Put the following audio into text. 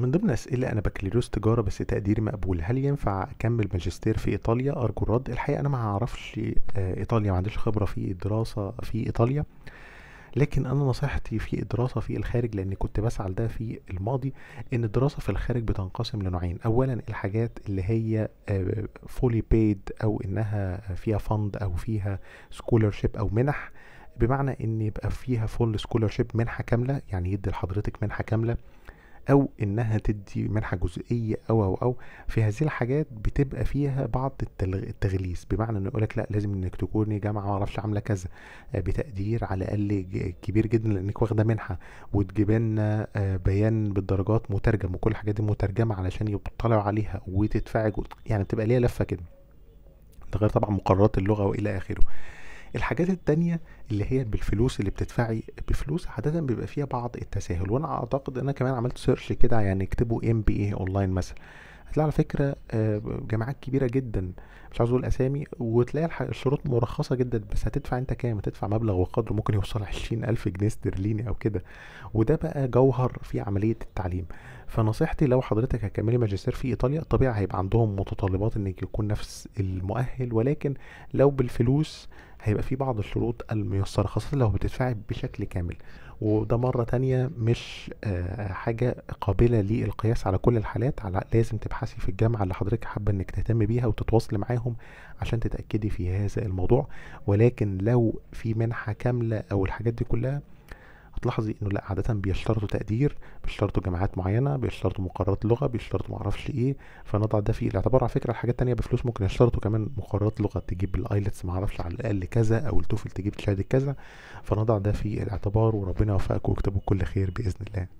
من ضمن الأسئلة أنا بكالوريوس تجارة بس تقديري مقبول هل ينفع أكمل ماجستير في إيطاليا أرجو الرد الحقيقة أنا ما أعرفش آه، إيطاليا ما عنديش خبرة في الدراسة في إيطاليا لكن انا نصيحتي في الدراسه في الخارج لان كنت بسعى لده في الماضي ان الدراسه في الخارج بتنقسم لنوعين اولا الحاجات اللي هي فولي آه، بيد او انها فيها فند او فيها سكولرشيب او منح بمعنى ان يبقى فيها فول سكولرشيب منحه كامله يعني يدي لحضرتك منحه كامله او انها تدي منحه جزئيه او او او في هذه الحاجات بتبقى فيها بعض التغليس بمعنى انه يقول لك لا لازم انك تكوني جامعه ما اعرفش عامله كذا آه، بتقدير على الاقل كبير جدا لانك واخده منحه وتجيب لنا آه، بيان بالدرجات مترجم وكل الحاجات دي مترجمه علشان يطلعوا عليها وتدفعي يعني بتبقى ليها لفه كده ده غير طبعا مقررات اللغه والى اخره الحاجات التانية اللي هي بالفلوس اللي بتدفعي بفلوس عادة بيبقى فيها بعض التساهل وانا اعتقد انا كمان عملت سيرش كده يعني اكتبوا ام بي اي اونلاين مثلا هتلاقي على فكرة آه، جامعات كبيرة جدا مش عاوز اقول اسامي وتلاقي الشروط مرخصة جدا بس هتدفع انت كام هتدفع مبلغ وقدره ممكن يوصل عشرين الف جنيه استرليني او كده وده بقى جوهر في عملية التعليم فنصيحتي لو حضرتك هتكملي ماجستير في ايطاليا طبيعي هيبقى عندهم متطلبات انك يكون نفس المؤهل ولكن لو بالفلوس هيبقى في بعض الشروط الميسرة خاصة لو بتدفعي بشكل كامل وده مرة تانية مش آه، حاجة قابلة للقياس على كل الحالات على لازم تبحثي في الجامعة اللي حضرتك حابة انك تهتمي بيها وتتواصلي معاهم عشان تتأكدي في هذا الموضوع ولكن لو في منحة كاملة او الحاجات دي كلها هتلاحظي انه لا عاده بيشترطوا تقدير بيشترطوا جامعات معينه بيشترطوا مقررات لغه بيشترطوا معرفش ايه فنضع ده في الاعتبار على فكره الحاجات التانيه بفلوس ممكن يشترطوا كمان مقررات لغه تجيب الايلتس معرفش على الاقل كذا او التوفل تجيب شهاده كذا فنضع ده في الاعتبار وربنا يوفقكم واكتبوا كل خير باذن الله